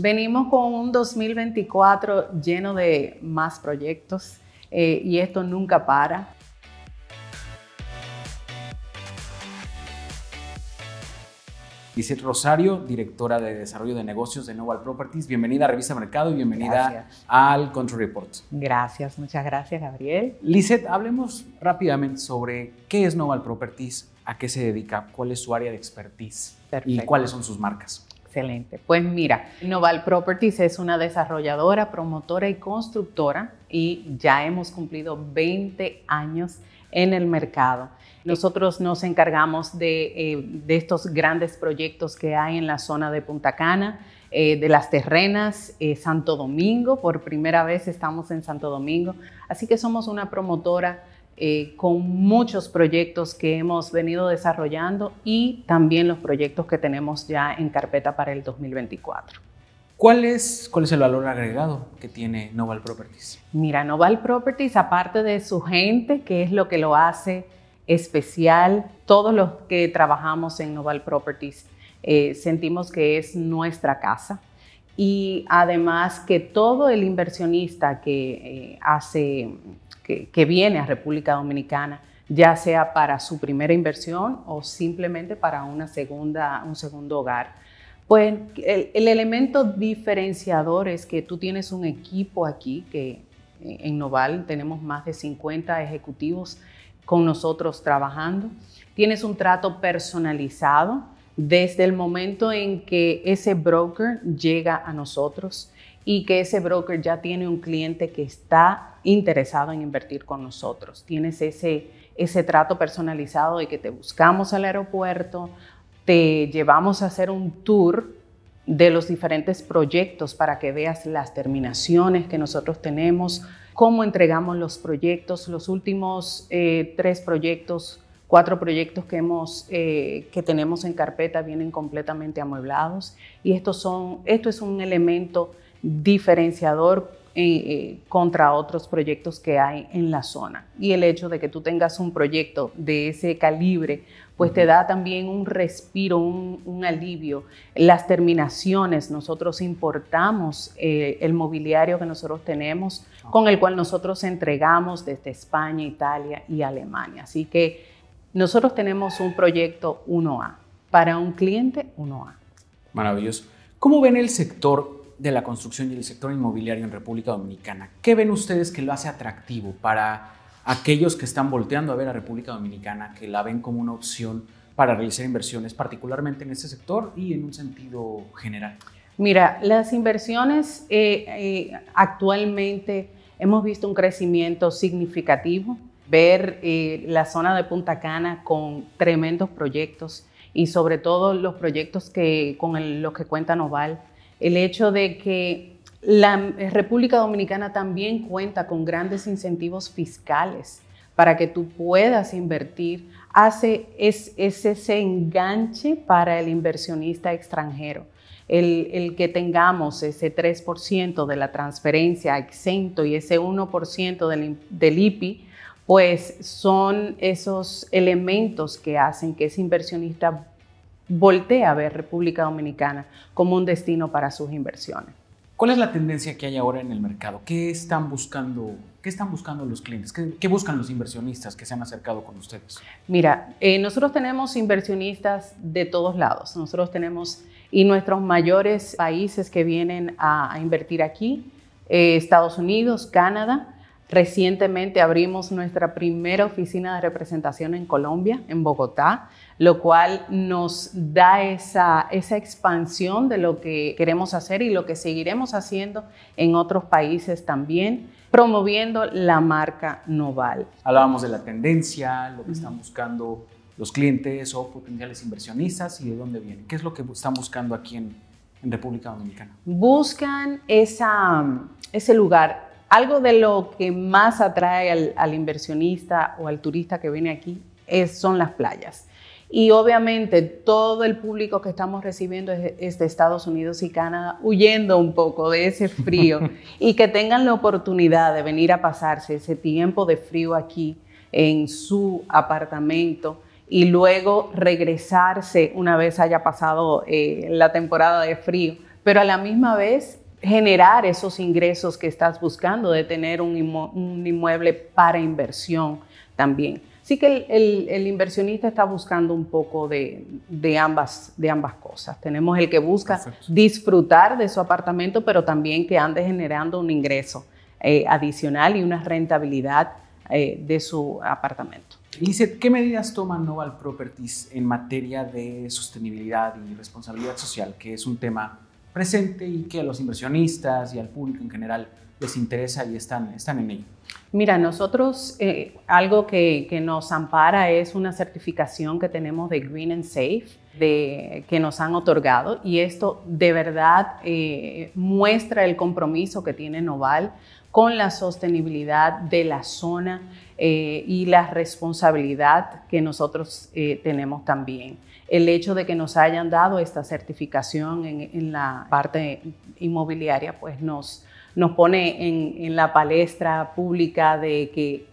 Venimos con un 2024 lleno de más proyectos eh, y esto nunca para. Lizeth Rosario, directora de Desarrollo de Negocios de Noval Properties. Bienvenida a Revista Mercado y bienvenida al Country Report. Gracias, muchas gracias, Gabriel. Lizeth, hablemos rápidamente sobre qué es Noval Properties, a qué se dedica, cuál es su área de expertise y cuáles son sus marcas. Excelente. Pues mira, Noval Properties es una desarrolladora, promotora y constructora y ya hemos cumplido 20 años en el mercado. Nosotros nos encargamos eh, de, estos grandes proyectos que hay en la zona de Punta Cana, eh, de las terrenas, eh, Santo Domingo, por primera vez estamos en Santo Domingo, así que somos una promotora eh, con muchos proyectos que hemos venido desarrollando y también los proyectos que tenemos ya en carpeta para el 2024. ¿Cuál es, ¿Cuál es el valor agregado que tiene Noval Properties? Mira, Noval Properties, aparte de su gente, que es lo que lo hace especial, todos los que trabajamos en Noval Properties eh, sentimos que es nuestra casa y además que todo el inversionista que eh, hace que, viene a República Dominicana, ya sea para su primera inversión o simplemente para una segunda, un segundo hogar. Pues el, el elemento diferenciador es que tú tienes un equipo aquí que eh, en Noval tenemos más de 50 ejecutivos con nosotros trabajando. Tienes un trato personalizado desde el momento en que ese broker llega a nosotros y que ese broker ya tiene un cliente que está interesado en invertir con nosotros. Tienes ese, ese trato personalizado de que te buscamos al aeropuerto, te llevamos a hacer un tour de los diferentes proyectos para que veas las terminaciones que nosotros tenemos, cómo entregamos los proyectos, los últimos eh, tres proyectos Cuatro proyectos que, hemos, eh, que tenemos en carpeta vienen completamente amueblados y estos son, esto es un elemento diferenciador eh, eh, contra otros proyectos que hay en la zona. Y el hecho de que tú tengas un proyecto de ese calibre, pues te da también un respiro, un, alivio. Las terminaciones, nosotros importamos el mobiliario que nosotros tenemos, ah. con el cual nosotros entregamos desde España, Italia y Alemania. Así que nosotros tenemos un proyecto 1A para un cliente 1A. Maravilloso. ¿Cómo ven el sector de la construcción y el sector inmobiliario en República Dominicana? ¿Qué ven ustedes que lo hace atractivo para aquellos que están volteando a ver a República Dominicana, que la ven como una opción para realizar inversiones, particularmente en este sector y en un sentido general? Mira, las inversiones eh, eh, actualmente hemos visto un crecimiento significativo ver eh, la zona de Punta Cana con tremendos proyectos y sobre todo los proyectos que, con los que cuenta Noval. El hecho de que la República Dominicana también cuenta con grandes incentivos fiscales para que tú puedas invertir, hace es, ese enganche para el inversionista extranjero. El, que tengamos ese 3% de la transferencia exento y ese 1% del IPI pues son esos elementos que hacen que ese inversionista voltee a ver República Dominicana como un destino para sus inversiones. ¿Cuál es la tendencia que hay ahora en el mercado? ¿Qué están buscando, están buscando los clientes? ¿Qué, buscan los inversionistas que se han acercado con ustedes? Mira, eh, nosotros tenemos inversionistas de todos lados. Nosotros tenemos y nuestros mayores países que vienen a, invertir aquí, eh, Estados Unidos, Canadá, Recientemente abrimos nuestra primera oficina de representación en Colombia, en Bogotá, lo cual nos da esa, esa expansión de lo que queremos hacer y lo que seguiremos haciendo en otros países también, promoviendo la marca Noval. Hablábamos de la tendencia, lo que están buscando los clientes o potenciales inversionistas y de dónde vienen. ¿Qué es lo que están buscando aquí en, República Dominicana? Buscan esa, ese lugar algo de lo que más atrae al, inversionista o al turista que viene aquí son las playas. Y obviamente todo el público que estamos recibiendo es, de Estados Unidos y Canadá, huyendo un poco de ese frío y que tengan la oportunidad de venir a pasarse ese tiempo de frío aquí en su apartamento y luego regresarse una vez haya pasado eh, la temporada de frío, pero a la misma vez generar esos ingresos que estás buscando, de tener un, inmueble para inversión también. sí que el, inversionista está buscando un poco de, ambas, de ambas cosas. Tenemos el que busca disfrutar de su apartamento, pero también que ande generando un ingreso eh, adicional y una rentabilidad eh, de su apartamento. Lizeth, ¿qué medidas toma Noval Properties en materia de sostenibilidad y responsabilidad social, que es un tema presente y que a los inversionistas y al público en general les interesa y están, están en ello. Mira, nosotros eh, algo que, nos ampara es una certificación que tenemos de Green and Safe, que nos han otorgado, y esto de verdad eh, muestra el compromiso que tiene Noval con la sostenibilidad de la zona eh, y la responsabilidad que nosotros tenemos también. El hecho de que nos hayan dado esta certificación en la parte inmobiliaria, pues nos nos pone en, la palestra pública de que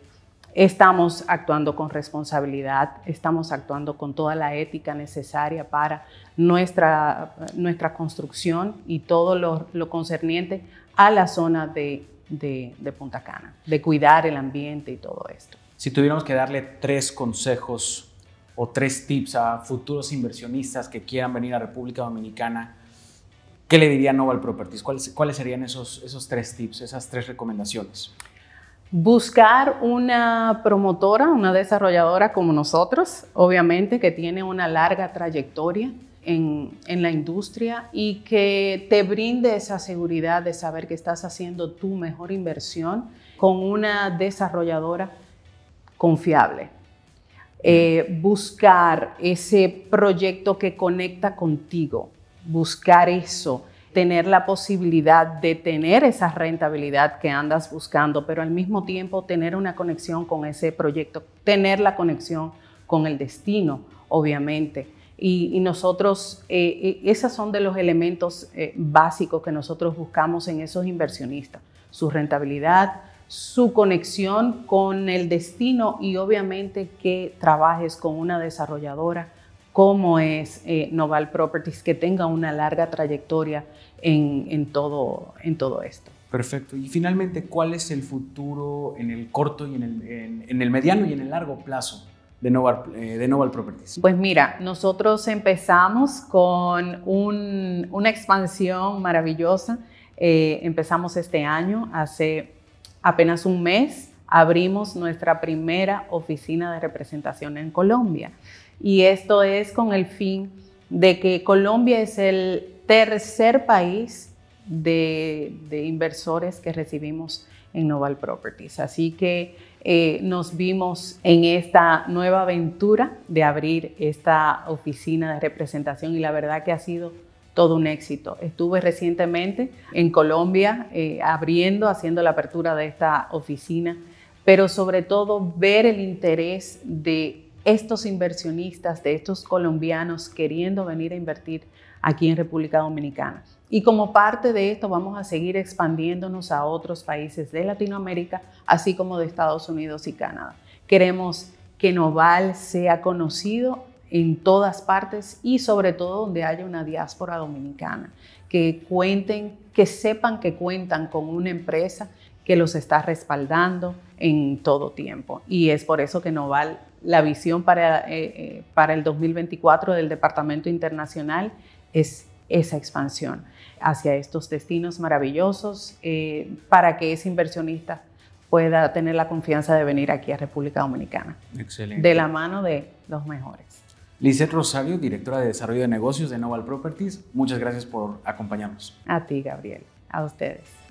estamos actuando con responsabilidad, estamos actuando con toda la ética necesaria para nuestra, construcción y todo lo, concerniente a la zona de, de, Punta Cana, de cuidar el ambiente y todo esto. Si tuviéramos que darle tres consejos o tres tips a futuros inversionistas que quieran venir a República Dominicana, ¿Qué le diría Noval Properties? ¿Cuáles, serían esos, tres tips, esas tres recomendaciones? Buscar una promotora, una desarrolladora como nosotros, obviamente, que tiene una larga trayectoria en, la industria y que te brinde esa seguridad de saber que estás haciendo tu mejor inversión con una desarrolladora confiable. Eh, buscar ese proyecto que conecta contigo, buscar eso, tener la posibilidad de tener esa rentabilidad que andas buscando, pero al mismo tiempo tener una conexión con ese proyecto, tener la conexión con el destino, obviamente. Y, nosotros, eh, eh esos son de los elementos eh, básicos que nosotros buscamos en esos inversionistas, su rentabilidad, su conexión con el destino y obviamente que trabajes con una desarrolladora cómo es eh, Noval Properties, que tenga una larga trayectoria en, todo, en todo esto. Perfecto. Y finalmente, ¿cuál es el futuro en el corto y en el, mediano y en el largo plazo de Noval, eh, de Properties? Pues mira, nosotros empezamos con una expansión maravillosa. Eh, empezamos este año, hace apenas un mes, abrimos nuestra primera oficina de representación en Colombia y esto es con el fin de que Colombia es el tercer país de, inversores que recibimos en Noval Properties. Así que eh, nos vimos en esta nueva aventura de abrir esta oficina de representación y la verdad que ha sido todo un éxito. Estuve recientemente en Colombia eh, abriendo, haciendo la apertura de esta oficina, pero sobre todo ver el interés de estos inversionistas, de estos colombianos queriendo venir a invertir aquí en República Dominicana. Y como parte de esto vamos a seguir expandiéndonos a otros países de Latinoamérica, así como de Estados Unidos y Canadá. Queremos que Noval sea conocido en todas partes y sobre todo donde haya una diáspora dominicana, que cuenten, que sepan que cuentan con una empresa que los está respaldando en todo tiempo. Y es por eso que Noval la visión para, eh, eh, el 2024 del Departamento Internacional es esa expansión hacia estos destinos maravillosos eh, para que ese inversionista pueda tener la confianza de venir aquí a República Dominicana. Excelente. De la mano de los mejores. Lizeth Rosario, directora de Desarrollo de Negocios de Noval Properties, muchas gracias por acompañarnos. A ti, Gabriel. A ustedes.